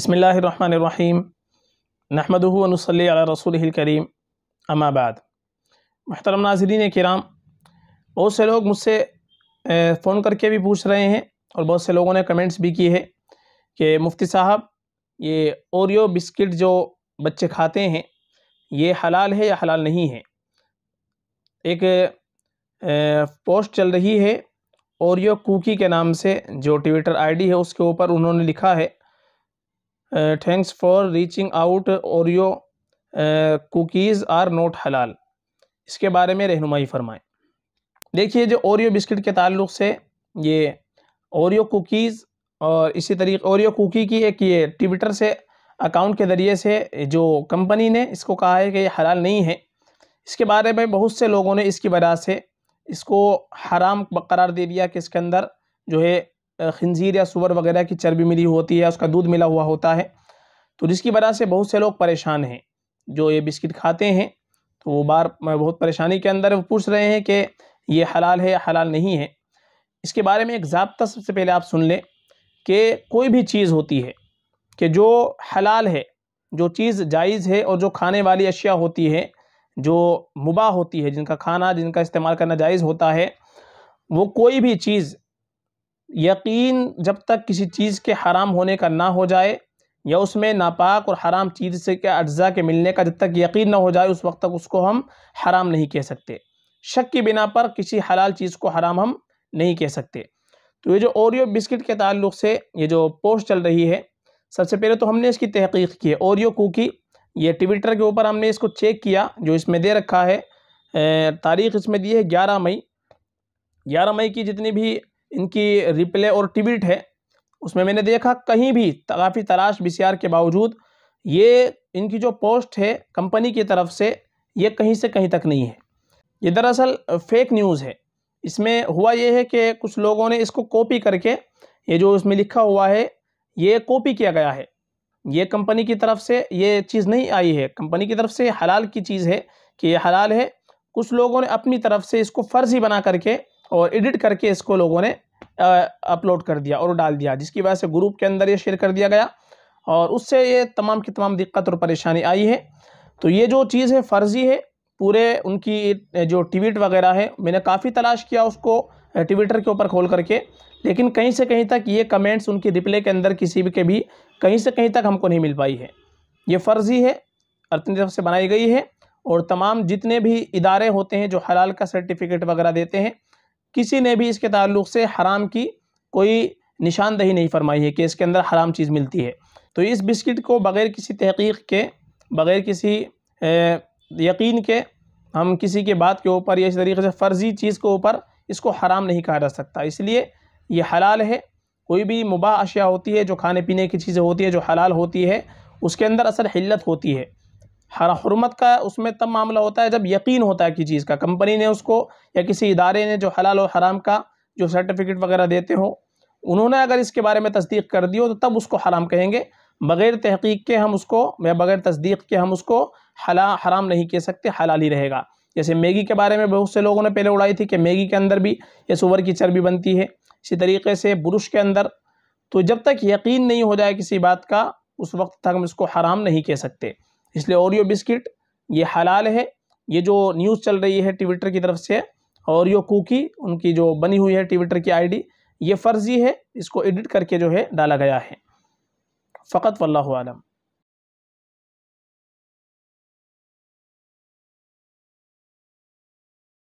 बसमीम नहमदनसल रसूल करीम अमाबाद महतरम नाजरीन कराम बहुत से लोग मुझसे फ़ोन करके भी पूछ रहे हैं और बहुत से लोगों ने कमेंट्स भी किए हैं कि मुफ्ती साहब ये ओरियो बिस्किट जो बच्चे खाते हैं ये हलाल है या हलाल नहीं है एक पोस्ट चल रही है ओरियो कुकी के नाम से जो ट्विटर आईडी है उसके ऊपर उन्होंने लिखा है thanks for reaching out Oreo cookies are not halal इसके बारे में रहनुमाई फरमाएँ देखिए जो ओरियो बिस्किट के ताल्लुक से ये ओरियो कुकीज़ और इसी तरीके ओरियो कुकी की एक ये ट्विटर से अकाउंट के ज़रिए से जो कंपनी ने इसको कहा है कि ये हलाल नहीं है इसके बारे में बहुत से लोगों ने इसकी वजह से इसको हराम करार दे दिया कि इसके अंदर जो है खंजीर या सुअर वगैरह की चर्बी मिली होती है उसका दूध मिला हुआ होता है तो जिसकी वजह से बहुत से लोग परेशान हैं जो ये बिस्किट खाते हैं तो वो बार बहुत परेशानी के अंदर पूछ रहे हैं कि ये हलाल है या हलाल नहीं है इसके बारे में एक जबता सबसे पहले आप सुन लें कि कोई भी चीज़ होती है कि जो हलाल है जो चीज़ जायज़ है और जो खाने वाली अशिया होती है जो मुबा होती है जिनका खाना जिनका इस्तेमाल करना जायज़ होता है वो कोई भी चीज़ यकीन जब तक किसी चीज़ के हराम होने का ना हो जाए या उसमें नापाक और हराम चीज़ से के अज्जा के मिलने का जब तक यकीन ना हो जाए उस वक्त तक उसको हम हराम नहीं कह सकते शक की बिना पर किसी हलाल चीज़ को हराम हम नहीं कह सकते तो ये जो ओरियो बिस्किट के ताल्लुक से ये जो पोस्ट चल रही है सबसे पहले तो हमने इसकी तहकीक की है ओरियो कुकी ये ट्विटर के ऊपर हमने इसको चेक किया जो इसमें दे रखा है तारीख इसमें दी है ग्यारह मई ग्यारह मई की जितनी भी इनकी रिप्ले और टिबिट है उसमें मैंने देखा कहीं भी काफ़ी तलाश बी के बावजूद ये इनकी जो पोस्ट है कंपनी की तरफ से ये कहीं से कहीं तक नहीं है ये दरअसल फेक न्यूज़ है इसमें हुआ ये है कि कुछ लोगों ने इसको कॉपी करके ये जो इसमें लिखा हुआ है ये कॉपी किया गया है ये कंपनी की तरफ से ये चीज़ नहीं आई है कंपनी की तरफ से हलाल की चीज़ है कि ये हलाल है कुछ लोगों ने अपनी तरफ से इसको फ़र्ज़ी बना करके और एडिट करके इसको लोगों ने अपलोड कर दिया और डाल दिया जिसकी वजह से ग्रुप के अंदर ये शेयर कर दिया गया और उससे ये तमाम की तमाम दिक्कत और परेशानी आई है तो ये जो चीज़ है फ़र्ज़ी है पूरे उनकी जो ट्वीट वगैरह है मैंने काफ़ी तलाश किया उसको ट्विटर के ऊपर खोल करके लेकिन कहीं से कहीं तक ये कमेंट्स उनकी रिप्ले के अंदर किसी भी के भी कहीं से कहीं तक हमको नहीं मिल पाई है ये फ़र्ज़ी है अपनी तरफ से बनाई गई है और तमाम जितने भी इदारे होते हैं जो हलाल का सर्टिफिकेट वगैरह देते हैं किसी ने भी इसके ताल्लुक से हराम की कोई निशानदही नहीं फरमाई है कि इसके अंदर हराम चीज़ मिलती है तो इस बिस्किट को बग़ैर किसी तहकीक के बग़ैर किसी यकीन के हम किसी के बात के ऊपर या इस तरीके से फ़र्ज़ी चीज़ के ऊपर इसको हराम नहीं कहा जा सकता इसलिए ये हलाल है कोई भी मुबा अशिया होती है जो खाने पीने की चीज़ें होती है जो हलाल होती है उसके अंदर असल हिल्लत होती है हर हरमत का उसमें तब मामला होता है जब यकीन होता है कि चीज़ का कंपनी ने उसको या किसी इदारे ने जो हलाल और हराम का जो सर्टिफिकेट वगैरह देते हो उन्होंने अगर इसके बारे में तस्दीक कर दी हो तो तब उसको हराम कहेंगे बग़ैर तहकीक के हम उसको या बग़ैर तस्दीक के हम उसको हला हराम नहीं कह सकते हलाल ही रहेगा जैसे मैगी के बारे में बहुत से लोगों ने पहले उड़ाई थी कि मैगी के अंदर भी ये सुअर की चर्बी बनती है इसी तरीके से बुरुश के अंदर तो जब तक यकीन नहीं हो जाए किसी बात का उस वक्त तक हम इसको हराम नहीं कह सकते इसलिए ओरियो बिस्किट ये हलाल है ये जो न्यूज़ चल रही है ट्विटर की तरफ से ओरियो कुकी उनकी जो बनी हुई है ट्विटर की आईडी ये फ़र्ज़ी है इसको एडिट करके जो है डाला गया है फ़कत वल्लम